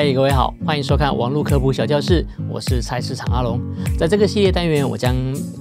嗨，各位好，欢迎收看网络科普小教室，我是菜市场阿龙。在这个系列单元，我将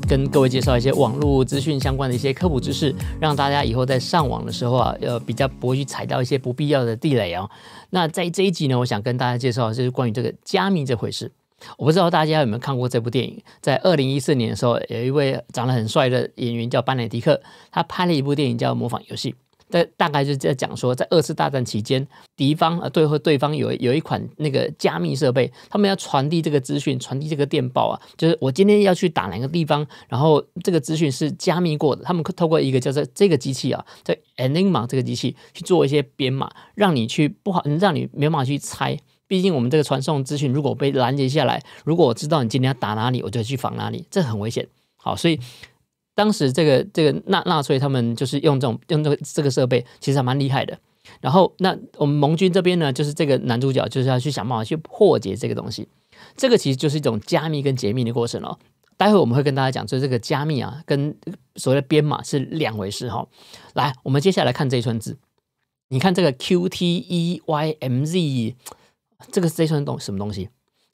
跟各位介绍一些网络资讯相关的一些科普知识，让大家以后在上网的时候啊，要比较不会去踩到一些不必要的地雷哦。那在这一集呢，我想跟大家介绍就是关于这个加密这回事。我不知道大家有没有看过这部电影，在二零一四年的时候，有一位长得很帅的演员叫班尼迪克，他拍了一部电影叫《模仿游戏》。在大概就是在讲说，在二次大战期间，敌方呃对对方有有一款那个加密设备，他们要传递这个资讯，传递这个电报啊，就是我今天要去打哪个地方，然后这个资讯是加密过的，他们透过一个叫做这个机器啊，在 Enigma 这个机器去做一些编码，让你去不好，让你没办法去猜。毕竟我们这个传送资讯如果被拦截下来，如果我知道你今天要打哪里，我就去防哪里，这很危险。好，所以。当时这个这个纳纳粹他们就是用这种用这个这个设备，其实还蛮厉害的。然后那我们盟军这边呢，就是这个男主角就是要去想办法去破解这个东西。这个其实就是一种加密跟解密的过程哦。待会我们会跟大家讲，是这个加密啊跟所谓的编码是两回事哈。来，我们接下来看这一串字，你看这个 Q T E Y M Z，这个是一串东什么东西？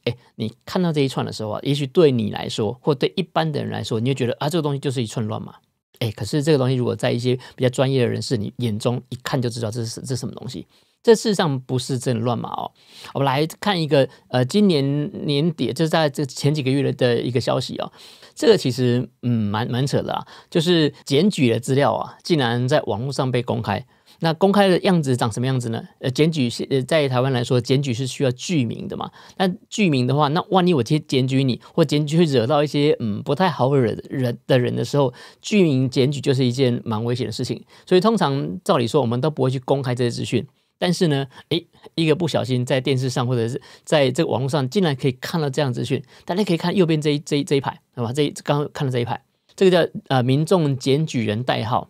哎，你看到这一串的时候啊，也许对你来说，或对一般的人来说，你就觉得啊，这个东西就是一串乱码。哎，可是这个东西如果在一些比较专业的人士你眼中，一看就知道这是这什么东西。这事实上不是真的乱码哦。我们来看一个呃，今年年底就是在这前几个月的的一个消息啊，这个其实嗯蛮蛮扯的啊，就是检举的资料啊，竟然在网络上被公开。那公开的样子长什么样子呢？呃，检举是呃，在台湾来说，检举是需要具名的嘛。但具名的话，那万一我去检举你，或检举去惹到一些嗯不太好惹人的人的时候，具名检举就是一件蛮危险的事情。所以通常照理说，我们都不会去公开这些资讯。但是呢，哎，一个不小心在电视上或者是在这个网络上，竟然可以看到这样资讯。大家可以看右边这一、这、这一排，好吧？这一刚看到这一排，这个叫呃民众检举人代号。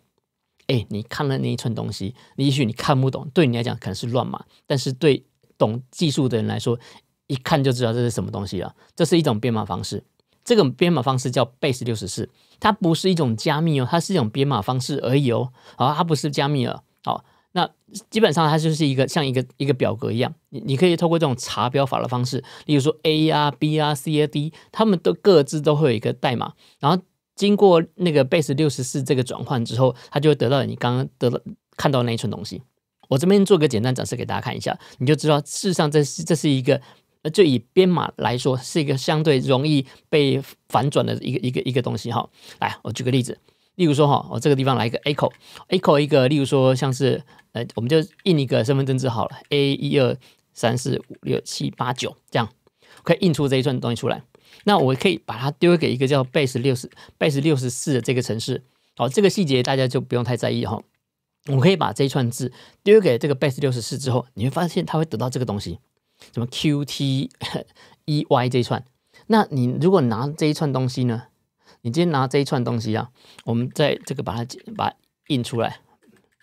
哎，你看了那一串东西，也许你看不懂，对你来讲可能是乱码，但是对懂技术的人来说，一看就知道这是什么东西了。这是一种编码方式，这种编码方式叫 Base 六十四，它不是一种加密哦，它是一种编码方式而已哦。好，它不是加密了。好，那基本上它就是一个像一个一个表格一样，你你可以透过这种查标法的方式，例如说 A 啊、B 啊、C 啊、D，它们都各自都会有一个代码，然后。经过那个 base 六十四这个转换之后，它就会得到你刚刚得到看到那一串东西。我这边做个简单展示给大家看一下，你就知道，事实上这是这是一个呃，就以编码来说，是一个相对容易被反转的一个一个一个东西哈。来，我举个例子，例如说哈，我这个地方来一个 echo，echo 一个，例如说像是呃，我们就印一个身份证字好了，A 一二三四五六七八九这样，可以印出这一串东西出来。那我可以把它丢给一个叫 Base 六十 Base 六十四的这个城市，好，这个细节大家就不用太在意哈。我可以把这一串字丢给这个 Base 六十四之后，你会发现它会得到这个东西，什么 Q T E Y 这一串。那你如果拿这一串东西呢？你今天拿这一串东西啊，我们在这个把它把它印出来，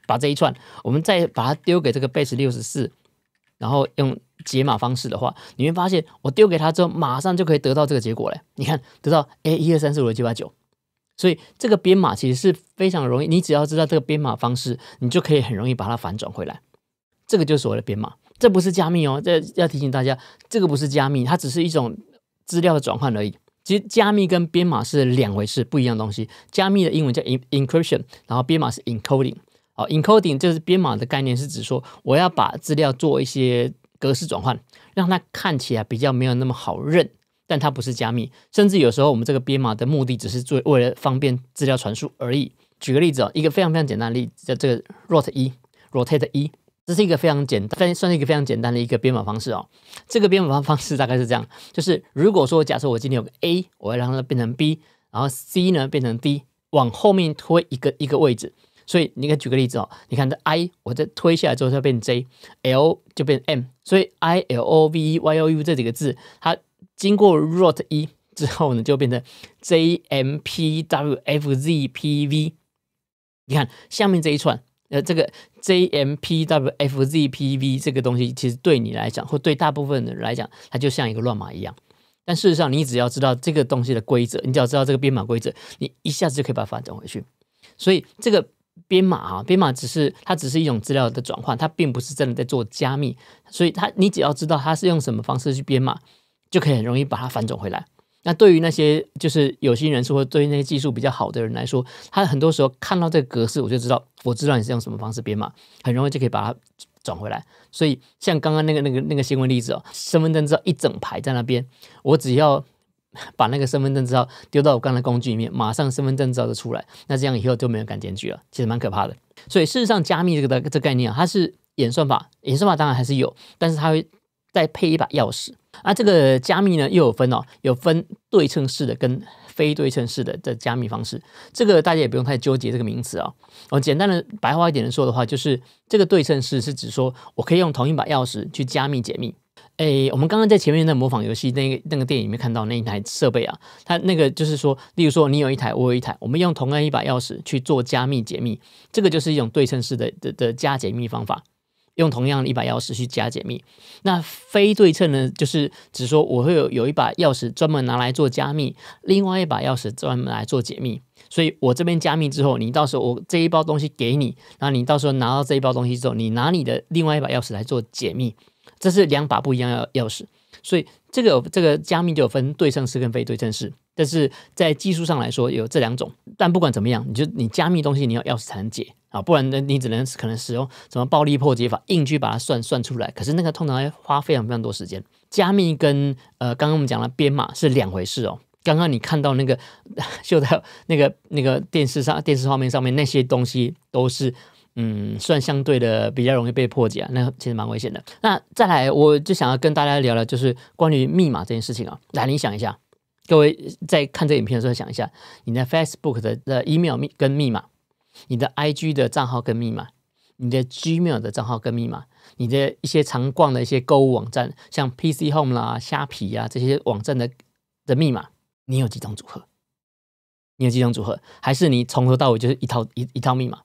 把这一串，我们再把它丢给这个 Base 六十四。然后用解码方式的话，你会发现我丢给他之后，马上就可以得到这个结果嘞。你看，得到 A 一二三四五六七八九，所以这个编码其实是非常容易。你只要知道这个编码方式，你就可以很容易把它反转回来。这个就是我的编码，这不是加密哦。这要提醒大家，这个不是加密，它只是一种资料的转换而已。其实加密跟编码是两回事，不一样的东西。加密的英文叫 in encryption，然后编码是 encoding。好，encoding 就是编码的概念，是指说我要把资料做一些格式转换，让它看起来比较没有那么好认，但它不是加密，甚至有时候我们这个编码的目的只是做为了方便资料传输而已。举个例子哦，一个非常非常简单的例，子，叫这个 rotate 一 rotate 一，这是一个非常简单，算是一个非常简单的一个编码方式哦。这个编码方式大概是这样，就是如果说假设我今天有个 A，我要让它变成 B，然后 C 呢变成 D，往后面推一个一个位置。所以你看，举个例子哦，你看这 I 我这推下来之后它变 J，L 就变 M，所以 I L O V E Y O U 这几个字，它经过 ROT e、之后呢，就变成 J M P W F Z P V。你看下面这一串，呃，这个 J M P W F Z P V 这个东西，其实对你来讲，或对大部分的人来讲，它就像一个乱码一样。但事实上，你只要知道这个东西的规则，你只要知道这个编码规则，你一下子就可以把它反转回去。所以这个。编码啊，编码只是它只是一种资料的转换，它并不是真的在做加密。所以它，你只要知道它是用什么方式去编码，就可以很容易把它反转回来。那对于那些就是有心人士，或对于那些技术比较好的人来说，他很多时候看到这个格式，我就知道，我知道你是用什么方式编码，很容易就可以把它转回来。所以像刚刚那个那个那个新闻例子哦，身份证照一整排在那边，我只要。把那个身份证照丢到我刚才工具里面，马上身份证照就出来。那这样以后就没有感间检举了，其实蛮可怕的。所以事实上，加密这个的这概念啊，它是演算法，演算法当然还是有，但是它会再配一把钥匙。啊，这个加密呢又有分哦，有分对称式的跟非对称式的的加密方式。这个大家也不用太纠结这个名词啊。我简单的白话一点的说的话，就是这个对称式是指说我可以用同一把钥匙去加密解密。哎，我们刚刚在前面在模仿游戏那个那个电影里面看到那一台设备啊，它那个就是说，例如说你有一台，我有一台，我们用同样一把钥匙去做加密解密，这个就是一种对称式的的的加解密方法，用同样的一把钥匙去加解密。那非对称呢，就是只说我会有有一把钥匙专门拿来做加密，另外一把钥匙专门来做解密。所以我这边加密之后，你到时候我这一包东西给你，然后你到时候拿到这一包东西之后，你拿你的另外一把钥匙来做解密。这是两把不一样的钥匙，所以这个这个加密就有分对称式跟非对称式，但是在技术上来说有这两种。但不管怎么样，你就你加密东西你要钥匙才能解啊，不然呢你只能可能使用什么暴力破解法，硬去把它算算出来。可是那个通常要花非常非常多时间。加密跟呃刚刚我们讲的编码是两回事哦。刚刚你看到那个秀在那个那个电视上电视画面上面那些东西都是。嗯，算相对的比较容易被破解啊，那其实蛮危险的。那再来，我就想要跟大家聊聊，就是关于密码这件事情啊。来，你想一下，各位在看这影片的时候想一下，你的 Facebook 的 email 密跟密码，你的 IG 的账号跟密码，你的 Gmail 的账号跟密码，你的一些常逛的一些购物网站，像 PC Home 啦、虾皮啊这些网站的的密码，你有几种组合？你有几种组合？还是你从头到尾就是一套一一套密码？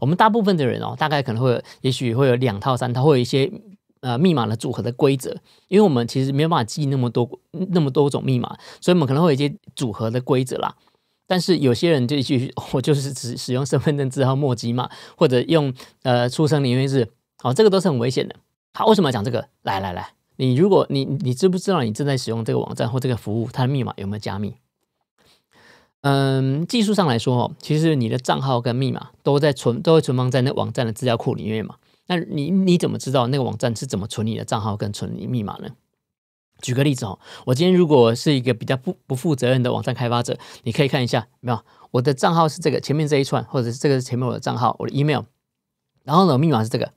我们大部分的人哦，大概可能会，也许会有两套三套，会有一些呃密码的组合的规则，因为我们其实没有办法记那么多那么多种密码，所以我们可能会有一些组合的规则啦。但是有些人就去，我就是只使用身份证字号墨迹嘛，或者用呃出生年月日，哦，这个都是很危险的。好，为什么要讲这个？来来来，你如果你你知不知道你正在使用这个网站或这个服务，它的密码有没有加密？嗯，技术上来说，哦，其实你的账号跟密码都在存，都会存放在那网站的资料库里面嘛。那你你怎么知道那个网站是怎么存你的账号跟存你密码呢？举个例子哦，我今天如果是一个比较不不负责任的网站开发者，你可以看一下，没有，我的账号是这个前面这一串，或者是这个是前面我的账号，我的 email，然后呢密码是这个，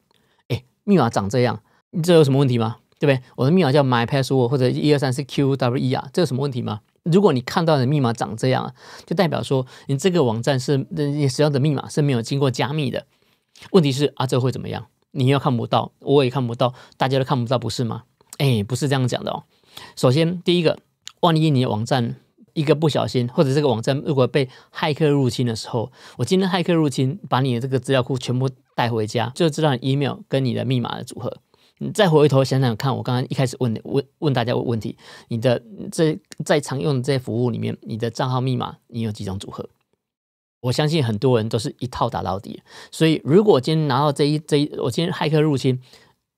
哎，密码长这样，这有什么问题吗？对不对？我的密码叫 mypassword 或者一二三四 qw e 啊，这有什么问题吗？如果你看到的密码长这样，就代表说你这个网站是你使用的密码是没有经过加密的。问题是啊，这会怎么样？你又看不到，我也看不到，大家都看不到，不是吗？哎，不是这样讲的哦。首先，第一个，万一你的网站一个不小心，或者这个网站如果被骇客入侵的时候，我今天骇客入侵，把你的这个资料库全部带回家，就知道你 email 跟你的密码的组合。你再回头想想看，我刚刚一开始问问问大家问题，你的这在常用的这些服务里面，你的账号密码你有几种组合？我相信很多人都是一套打到底。所以，如果今天拿到这一这一，我今天骇客入侵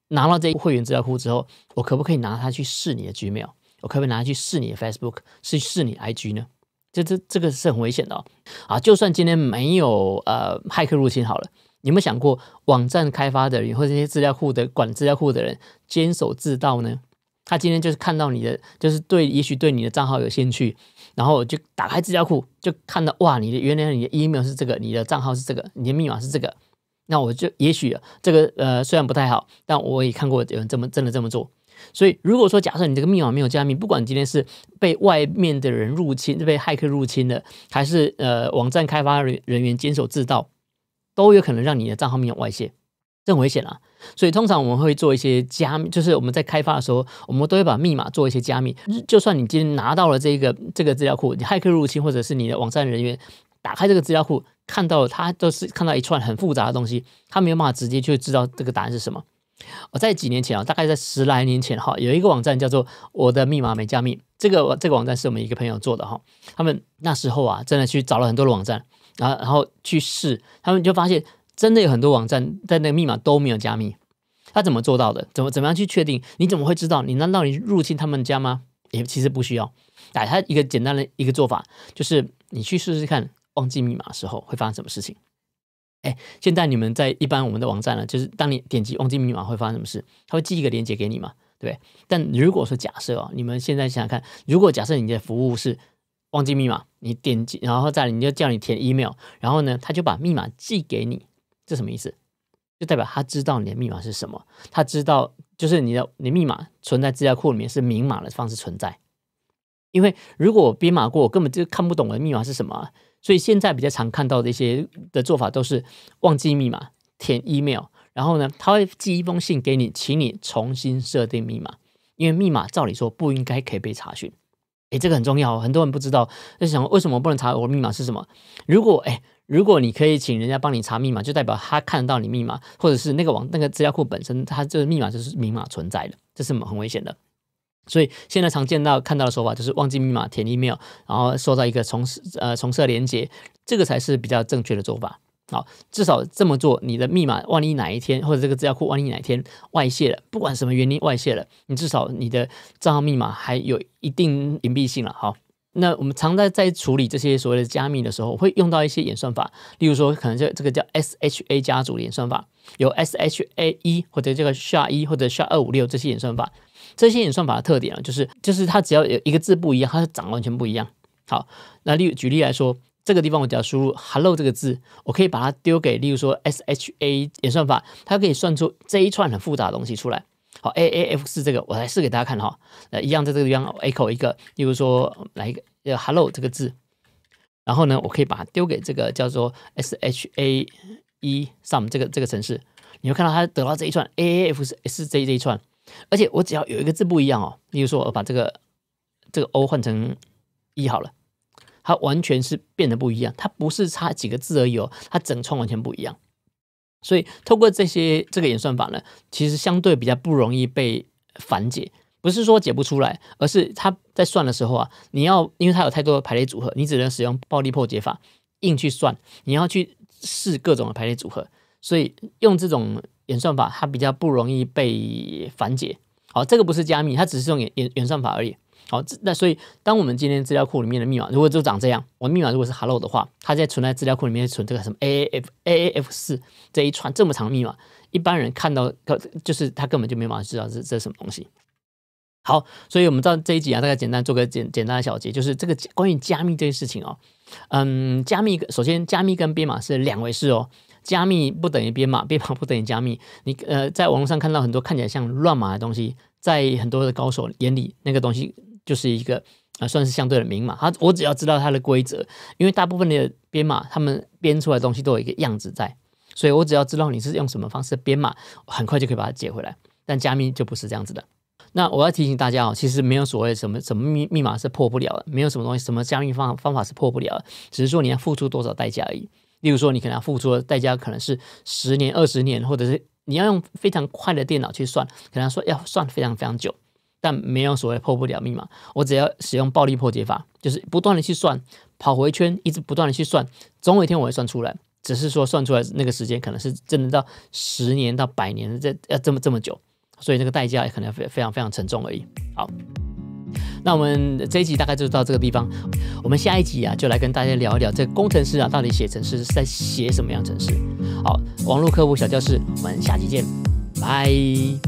拿到这一会员资料库之后，我可不可以拿它去试你的 Gmail？我可不可以拿去试你的 Facebook？是试你 IG 呢？这这这个是很危险的哦。啊，就算今天没有呃骇客入侵好了。有没有想过网站开发的，人或者这些资料库的管资料库的人，监守自盗呢？他今天就是看到你的，就是对，也许对你的账号有兴趣，然后就打开资料库，就看到哇，你的原来你的 email 是这个，你的账号是这个，你的密码是这个，那我就也许这个呃虽然不太好，但我也看过有人这么真的这么做。所以如果说假设你这个密码没有加密，不管今天是被外面的人入侵，被黑客入侵的，还是呃网站开发人人员监守自盗。都有可能让你的账号密码外泄，这很危险啊！所以通常我们会做一些加密，就是我们在开发的时候，我们都会把密码做一些加密。就算你今天拿到了这个这个资料库，你骇客入侵或者是你的网站人员打开这个资料库，看到他都是看到一串很复杂的东西，他没有办法直接去知道这个答案是什么。我在几年前啊，大概在十来年前哈，有一个网站叫做“我的密码没加密”，这个这个网站是我们一个朋友做的哈。他们那时候啊，真的去找了很多的网站。然后，然后去试，他们就发现，真的有很多网站在那个密码都没有加密。他怎么做到的？怎么怎么样去确定？你怎么会知道？你难道你入侵他们家吗？也其实不需要。哎，他一个简单的一个做法就是，你去试试看，忘记密码的时候会发生什么事情。哎，现在你们在一般我们的网站呢，就是当你点击忘记密码会发生什么事，他会寄一个链接给你嘛？对对？但如果说假设啊，你们现在想想看，如果假设你的服务是。忘记密码，你点击，然后再你就叫你填 email，然后呢，他就把密码寄给你，这什么意思？就代表他知道你的密码是什么，他知道就是你的你密码存在资料库里面是明码的方式存在，因为如果我编码过，我根本就看不懂我的密码是什么。所以现在比较常看到的一些的做法都是忘记密码填 email，然后呢，他会寄一封信给你，请你重新设定密码，因为密码照理说不应该可以被查询。诶，这个很重要，很多人不知道，就想为什么不能查我密码是什么？如果诶，如果你可以请人家帮你查密码，就代表他看得到你密码，或者是那个网那个资料库本身，它这个密码就是明码存在的，这是很危险的。所以现在常见到看到的手法就是忘记密码填 email，然后收到一个重呃重设连接，这个才是比较正确的做法。好，至少这么做，你的密码万一哪一天，或者这个资料库万一哪一天外泄了，不管什么原因外泄了，你至少你的账号密码还有一定隐蔽性了。好，那我们常在在处理这些所谓的加密的时候，会用到一些演算法，例如说可能就这个叫 S H A 家族演算法，有 S H A 一或者这个 SHA 一或者 SHA 二五六这些演算法。这些演算法的特点啊，就是就是它只要有一个字不一样，它就长完全不一样。好，那例举例来说。这个地方我只要输入 “hello” 这个字，我可以把它丢给，例如说 SHA 演算法，它可以算出这一串很复杂的东西出来。好，AAF 是这个，我来试给大家看哈。呃，一样在这个地方 echo 一个，例如说来一个 “hello” 这个字，然后呢，我可以把它丢给这个叫做 SHA E sum 这个这个程式，你会看到它得到这一串 AAF 是是这一串，而且我只要有一个字不一样哦，例如说我把这个这个 O 换成 E 好了。它完全是变得不一样，它不是差几个字而已哦，它整串完全不一样。所以透过这些这个演算法呢，其实相对比较不容易被反解，不是说解不出来，而是它在算的时候啊，你要因为它有太多的排列组合，你只能使用暴力破解法，硬去算，你要去试各种的排列组合。所以用这种演算法，它比较不容易被反解。好，这个不是加密，它只是用演演演算法而已。好，那所以，当我们今天资料库里面的密码如果就长这样，我密码如果是 hello 的话，它在存在资料库里面存这个什么 aaf aaf 四这一串这么长密码，一般人看到，就是他根本就没办法知道这这什么东西。好，所以，我们知道这一集啊，大概简单做个简简单的小结，就是这个关于加密这件事情哦，嗯，加密首先加密跟编码是两回事哦，加密不等于编码，编码不等于加密。你呃，在网络上看到很多看起来像乱码的东西，在很多的高手眼里，那个东西。就是一个啊，算是相对的明码。它我只要知道它的规则，因为大部分的编码，他们编出来东西都有一个样子在，所以我只要知道你是用什么方式编码，很快就可以把它解回来。但加密就不是这样子的。那我要提醒大家哦，其实没有所谓什么什么密密码是破不了的，没有什么东西什么加密方方法是破不了，只是说你要付出多少代价而已。例如说，你可能付出的代价可能是十年、二十年，或者是你要用非常快的电脑去算，可能说要算非常非常久。但没有所谓破不了密码，我只要使用暴力破解法，就是不断的去算，跑回圈，一直不断的去算，总有一天我会算出来，只是说算出来那个时间可能是真的到十年到百年，这要这么这么久，所以那个代价也可能非非常非常沉重而已。好，那我们这一集大概就到这个地方，我们下一集啊就来跟大家聊一聊这工程师啊到底写程式是在写什么样的程式。好，网络客务小教室，我们下期见，拜。